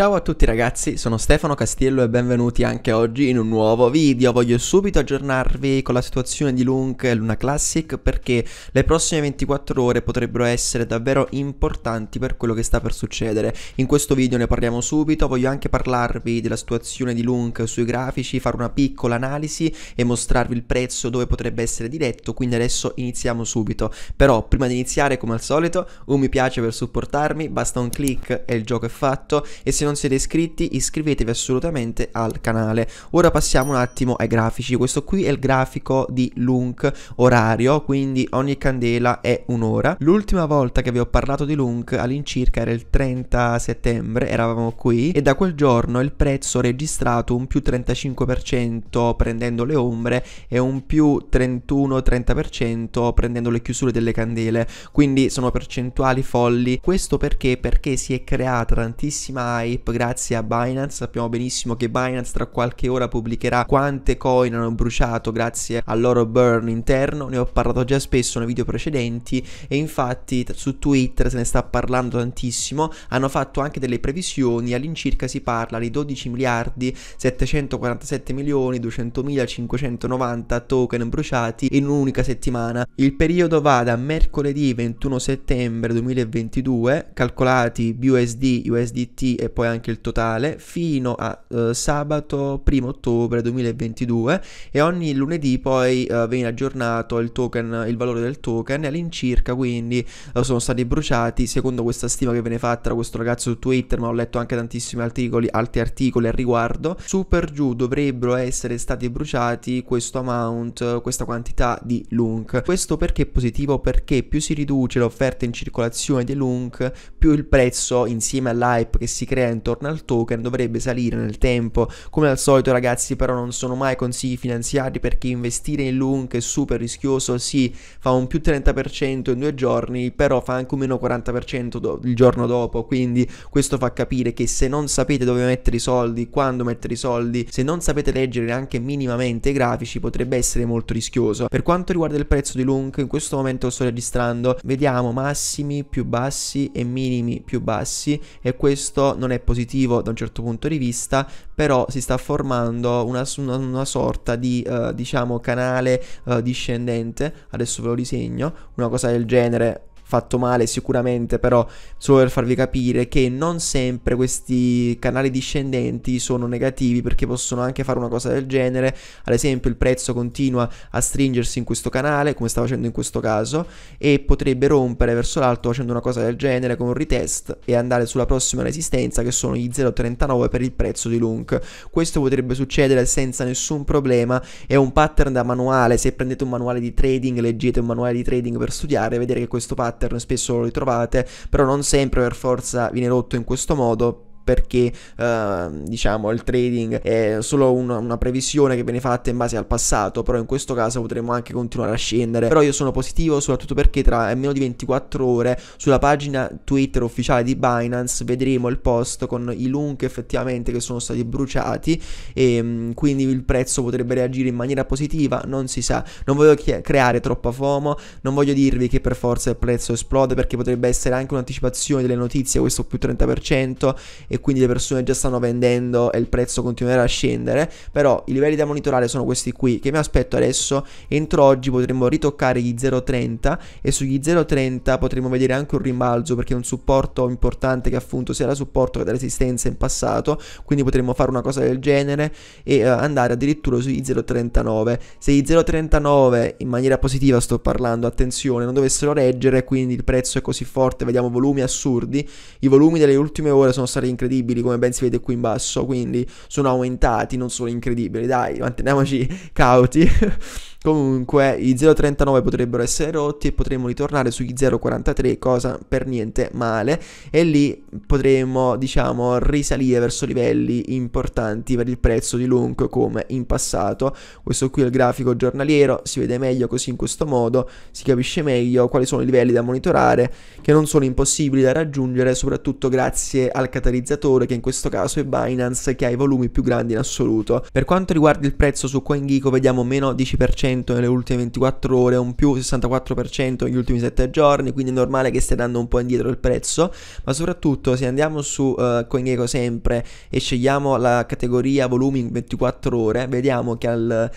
Ciao a tutti ragazzi, sono Stefano Castiello e benvenuti anche oggi in un nuovo video. Voglio subito aggiornarvi con la situazione di Lunk e Luna Classic perché le prossime 24 ore potrebbero essere davvero importanti per quello che sta per succedere. In questo video ne parliamo subito, voglio anche parlarvi della situazione di Lunk sui grafici, fare una piccola analisi e mostrarvi il prezzo dove potrebbe essere diretto, quindi adesso iniziamo subito. Però prima di iniziare come al solito un mi piace per supportarmi, basta un clic e il gioco è fatto e se non non siete iscritti iscrivetevi assolutamente al canale. Ora passiamo un attimo ai grafici, questo qui è il grafico di Lunk orario, quindi ogni candela è un'ora. L'ultima volta che vi ho parlato di Lunk all'incirca era il 30 settembre, eravamo qui e da quel giorno il prezzo ha registrato un più 35% prendendo le ombre e un più 31-30% prendendo le chiusure delle candele, quindi sono percentuali folli. Questo perché? Perché si è creata tantissima hype Ape grazie a Binance. Sappiamo benissimo che Binance tra qualche ora pubblicherà quante coin hanno bruciato grazie al loro burn interno. Ne ho parlato già spesso nei video precedenti e infatti su Twitter se ne sta parlando tantissimo. Hanno fatto anche delle previsioni, all'incirca si parla di 12 miliardi 747 milioni 200 mila 590 token bruciati in un'unica settimana. Il periodo va da mercoledì 21 settembre 2022, calcolati BUSD, USDT e poi poi anche il totale, fino a eh, sabato 1 ottobre 2022 e ogni lunedì poi eh, viene aggiornato il, token, il valore del token all'incirca quindi eh, sono stati bruciati secondo questa stima che viene fatta da questo ragazzo su Twitter, ma ho letto anche tantissimi articoli, altri articoli al riguardo, super giù dovrebbero essere stati bruciati questo amount, questa quantità di Lunk. Questo perché è positivo? Perché più si riduce l'offerta in circolazione di Lunk, più il prezzo insieme all'hype che si crea intorno al token dovrebbe salire nel tempo. Come al solito ragazzi però non sono mai consigli finanziari perché investire in Lunk è super rischioso, sì fa un più 30% in due giorni, però fa anche un meno 40% do- il giorno dopo, quindi questo fa capire che se non sapete dove mettere i soldi, quando mettere i soldi, se non sapete leggere anche minimamente i grafici potrebbe essere molto rischioso. Per quanto riguarda il prezzo di Lunk, in questo momento lo sto registrando, vediamo massimi più bassi e minimi più bassi e questo non è positivo da un certo punto di vista, però si sta formando una, una, una sorta di, uh, diciamo, canale uh, discendente, adesso ve lo disegno, una cosa del genere, fatto male sicuramente, però solo per farvi capire che non sempre questi canali discendenti sono negativi perché possono anche fare una cosa del genere, ad esempio il prezzo continua a stringersi in questo canale come sta facendo in questo caso e potrebbe rompere verso l'alto facendo una cosa del genere con un retest e andare sulla prossima resistenza che sono gli 0,39 per il prezzo di Lunk. Questo potrebbe succedere senza nessun problema, è un pattern da manuale, se prendete un manuale di trading, leggete un manuale di trading per studiare e vedere che questo pattern pattern, spesso lo ritrovate, però non sempre per forza viene rotto in questo modo perché uh, diciamo il trading è solo una, una, previsione che viene fatta in base al passato, però in questo caso potremmo anche continuare a scendere. Però io sono positivo soprattutto perché tra meno di 24 ore sulla pagina Twitter ufficiale di Binance vedremo il post con i lunk effettivamente che sono stati bruciati e ehm, mh, quindi il prezzo potrebbe reagire in maniera positiva, non si sa. Non voglio creare troppa FOMO, non voglio dirvi che per forza il prezzo esplode perché potrebbe essere anche un'anticipazione delle notizie, questo più 30% e quindi le persone già stanno vendendo e il prezzo continuerà a scendere, però i livelli da monitorare sono questi qui che mi aspetto adesso, entro oggi potremmo ritoccare gli 0.30 e sugli 0.30 potremmo vedere anche un rimbalzo perché è un supporto importante che appunto sia da supporto che da resistenza in passato, quindi potremmo fare una cosa del genere e uh, andare addirittura sugli 0.39. Se gli 0.39 in maniera positiva sto parlando, attenzione, non dovessero reggere, quindi il prezzo è così forte, vediamo volumi assurdi, i volumi delle ultime ore sono stati in incredibili come ben si vede qui in basso, quindi sono aumentati, non sono incredibili, dai, manteniamoci cauti. Comunque i 0,39 potrebbero essere rotti e potremmo ritornare sugli 0,43, cosa per niente male, e lì potremmo diciamo risalire verso livelli importanti per il prezzo di Lunk come in passato. Questo qui è il grafico giornaliero, si vede meglio così in questo modo, si capisce meglio quali sono i livelli da monitorare che non sono impossibili da raggiungere, soprattutto grazie al catalizzatore che in questo caso è Binance che ha i volumi più grandi in assoluto. Per quanto riguarda il prezzo su CoinGeeko vediamo meno 10% 60% nelle ultime 24 ore, un più 64% negli ultimi 7 giorni, quindi è normale che stia dando un po' indietro il prezzo, ma soprattutto se andiamo su uh, CoinGecko sempre e scegliamo la categoria volumi in 24 ore, vediamo che al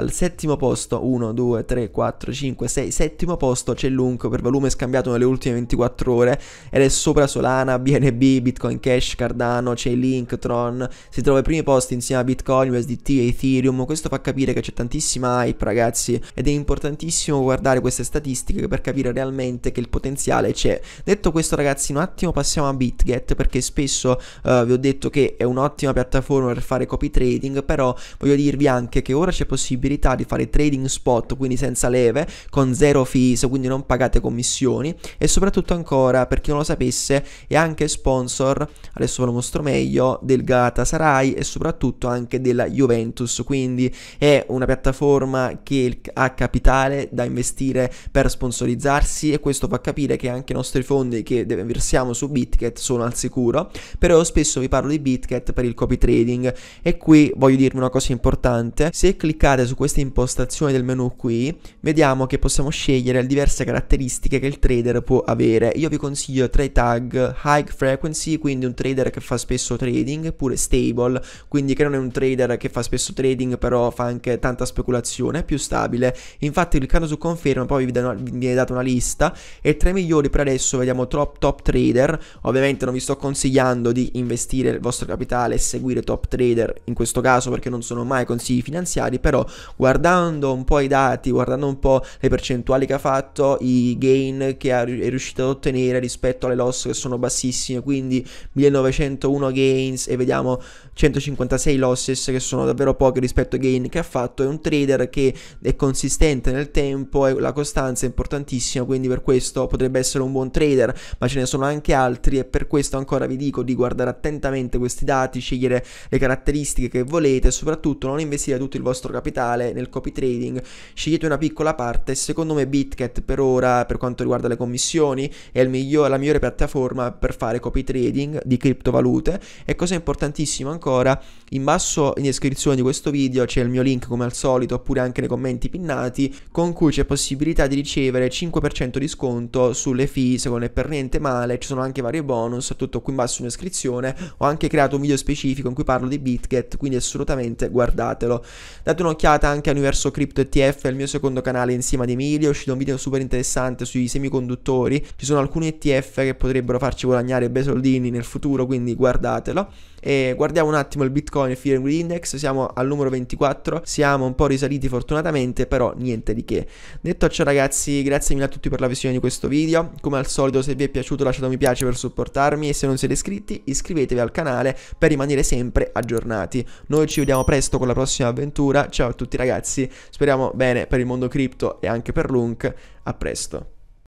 al settimo posto, 1, 2, 3, 4, 5, 6, settimo posto c'è l'UNC per volume scambiato nelle ultime 24 ore ed è sopra Solana, BNB, Bitcoin Cash, Cardano, c'è Link, Tron, si trova ai primi posti insieme a Bitcoin, USDT e Ethereum, questo fa capire che c'è tantissima hype ragazzi ed è importantissimo guardare queste statistiche per capire realmente che il potenziale c'è. Detto questo ragazzi un attimo passiamo a BitGet perché spesso uh, vi ho detto che è un'ottima piattaforma per fare copy trading però voglio dirvi anche che ora c'è possibile possibilità di fare trading spot, quindi senza leve, con zero fees, quindi non pagate commissioni e soprattutto ancora, per chi non lo sapesse, è anche sponsor, adesso ve lo mostro meglio, del Galatasaray e soprattutto anche della Juventus, quindi è una piattaforma che ha capitale da investire per sponsorizzarsi e questo fa capire che anche i nostri fondi che versiamo su Bitget sono al sicuro, però spesso vi parlo di Bitget per il copy trading e qui voglio dirvi una cosa importante, se cliccate su questa impostazione del menu qui vediamo che possiamo scegliere le diverse caratteristiche che il trader può avere. Io vi consiglio tra i tag, high frequency, quindi un trader che fa spesso trading, oppure stable, quindi che non è un trader che fa spesso trading però fa anche tanta speculazione, più stabile. Infatti cliccando su conferma poi vi viene data una lista e tra i migliori per adesso vediamo top, top trader, ovviamente non vi sto consigliando di investire il vostro capitale e seguire top trader in questo caso perché non sono mai consigli finanziari, però guardando un po' i dati, guardando un po' le percentuali che ha fatto, i gain che è riuscito ad ottenere rispetto alle loss che sono bassissime, quindi 1901 gains e vediamo 156 losses che sono davvero poche rispetto ai gain che ha fatto, è un trader che è consistente nel tempo e la costanza è importantissima, quindi per questo potrebbe essere un buon trader, ma ce ne sono anche altri e per questo ancora vi dico di guardare attentamente questi dati, scegliere le caratteristiche che volete e soprattutto non investire tutto il vostro capitale generale nel copy trading, scegliete una piccola parte, secondo me BitCat per ora per quanto riguarda le commissioni è migliore, la migliore piattaforma per fare copy trading di criptovalute e cosa importantissima ancora, in basso in descrizione di questo video c'è il mio link come al solito oppure anche nei commenti pinnati con cui c'è possibilità di ricevere 5% di sconto sulle fees secondo me per niente male, ci sono anche vari bonus, tutto qui in basso in descrizione, ho anche creato un video specifico in cui parlo di BitGet, quindi assolutamente guardatelo. Date un'occhiata dedicata anche a Universo Crypto ETF, il mio secondo canale insieme ad Emilio, è uscito un video super interessante sui semiconduttori, ci sono alcuni ETF che potrebbero farci guadagnare bei soldini nel futuro, quindi guardatelo. E guardiamo un attimo il Bitcoin e il Fear Index, siamo al numero 24, siamo un po' risaliti fortunatamente, però niente di che. Detto ciò ragazzi, grazie mille a tutti per la visione di questo video, come al solito se vi è piaciuto lasciate un mi piace per supportarmi e se non siete iscritti iscrivetevi al canale per rimanere sempre aggiornati. Noi ci vediamo presto con la prossima avventura, ciao a tutti tutti ragazzi, speriamo bene per il mondo cripto e anche per Lunk, a presto.